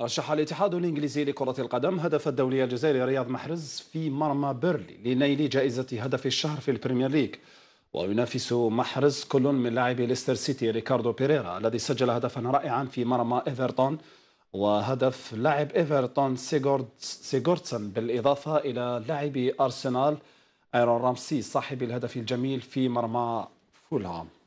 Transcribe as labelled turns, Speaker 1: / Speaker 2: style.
Speaker 1: رشح الاتحاد الإنجليزي لكرة القدم هدف الدولي الجزائري رياض محرز في مرمى بيرلي لنيل جائزة هدف الشهر في البريمير ليج وينافس محرز كل من لاعبي ليستر سيتي ريكاردو بيريرا الذي سجل هدفا رائعا في مرمى إيفرتون وهدف لاعب إيفرتون سيغورتسن بالإضافة إلى لاعب أرسنال ايرون رامسي صاحب الهدف الجميل في مرمى فولهام